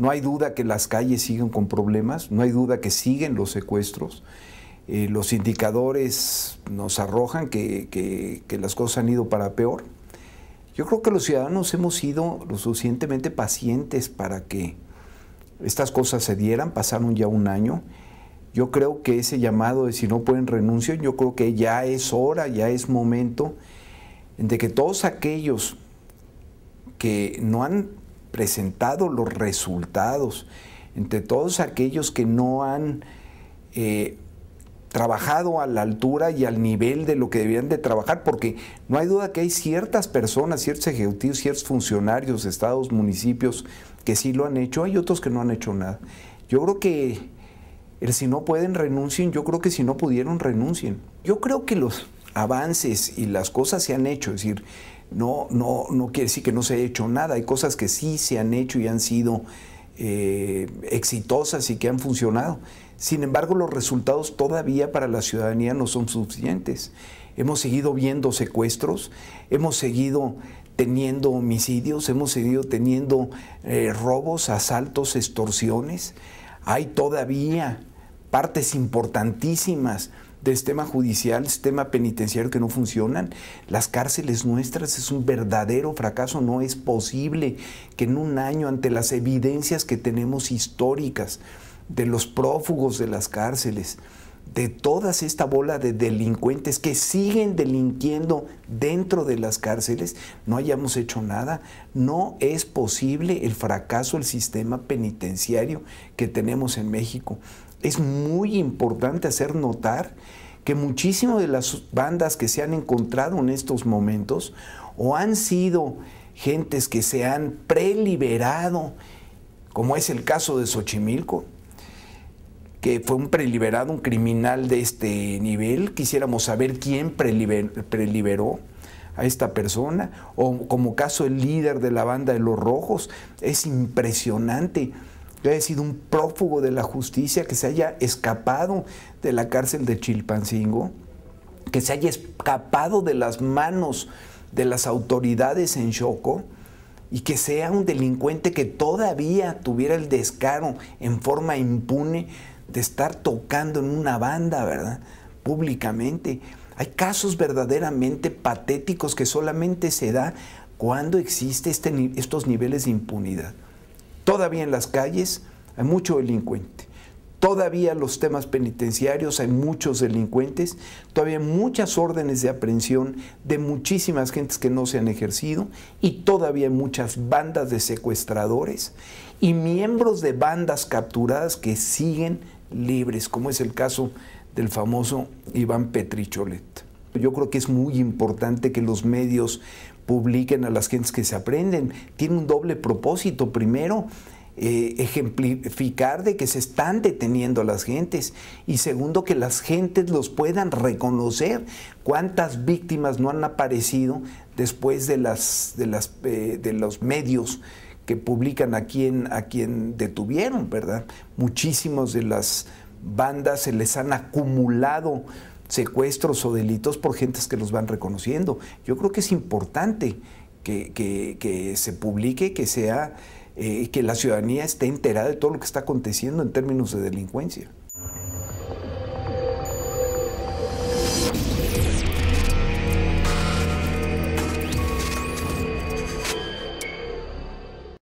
No hay duda que las calles siguen con problemas, no hay duda que siguen los secuestros. Eh, los indicadores nos arrojan que, que, las cosas han ido para peor. Yo creo que los ciudadanos hemos sido lo suficientemente pacientes para que estas cosas se dieran, pasaron ya un año. Yo creo que ese llamado de si no pueden renunciar, yo creo que ya es hora, ya es momento de que todos aquellos que no han presentado los resultados entre todos aquellos que no han eh, trabajado a la altura y al nivel de lo que debían de trabajar, porque no hay duda que hay ciertas personas, ciertos ejecutivos, ciertos funcionarios, estados, municipios, que sí lo han hecho, hay otros que no han hecho nada. Yo creo que el si no pueden renuncien, yo creo que si no pudieron renuncien. Yo creo que los avances y las cosas se han hecho, es decir, no, no, quiere decir que no se haya hecho nada. Hay cosas que sí se han hecho y han sido eh, exitosas y que han funcionado. Sin embargo, los resultados todavía para la ciudadanía no son suficientes. Hemos seguido viendo secuestros, hemos seguido teniendo homicidios, hemos seguido teniendo eh, robos, asaltos, extorsiones. Hay todavía partes importantísimas de sistema judicial, sistema penitenciario que no funcionan. Las cárceles nuestras es un verdadero fracaso. No es posible que en un año, ante las evidencias que tenemos históricas de los prófugos de las cárceles, de toda esta bola de delincuentes que siguen delinquiendo dentro de las cárceles, no hayamos hecho nada. No es posible el fracaso del sistema penitenciario que tenemos en México. Es muy importante hacer notar que muchísimas de las bandas que se han encontrado en estos momentos o han sido gentes que se han preliberado, como es el caso de Xochimilco, que fue un preliberado, un criminal de este nivel. Quisiéramos saber quién preliberó a esta persona, o como caso el líder de la banda de los rojos. Es impresionante que haya sido un prófugo de la justicia, que se haya escapado de la cárcel de Chilpancingo, que se haya escapado de las manos de las autoridades en Choco y que sea un delincuente que todavía tuviera el descaro en forma impune de estar tocando en una banda, ¿verdad? Públicamente. Hay casos verdaderamente patéticos que solamente se da cuando existen este, estos niveles de impunidad. Todavía en las calles hay mucho delincuente. Todavía los temas penitenciarios hay muchos delincuentes, todavía hay muchas órdenes de aprehensión de muchísimas gentes que no se han ejercido y todavía hay muchas bandas de secuestradores y miembros de bandas capturadas que siguen libres, como es el caso del famoso Iván Petricholet. Yo creo que es muy importante que los medios publiquen a las gentes que se aprenden. Tiene un doble propósito. Primero, eh, ejemplificar de que se están deteniendo a las gentes y segundo que las gentes los puedan reconocer cuántas víctimas no han aparecido después de las de eh, los medios que publican a quien, a quien detuvieron, ¿verdad? Muchísimos de las bandas se les han acumulado secuestros o delitos por gentes que los van reconociendo. Yo creo que es importante que, se publique, que sea, eh, que la ciudadanía esté enterada de todo lo que está aconteciendo en términos de delincuencia.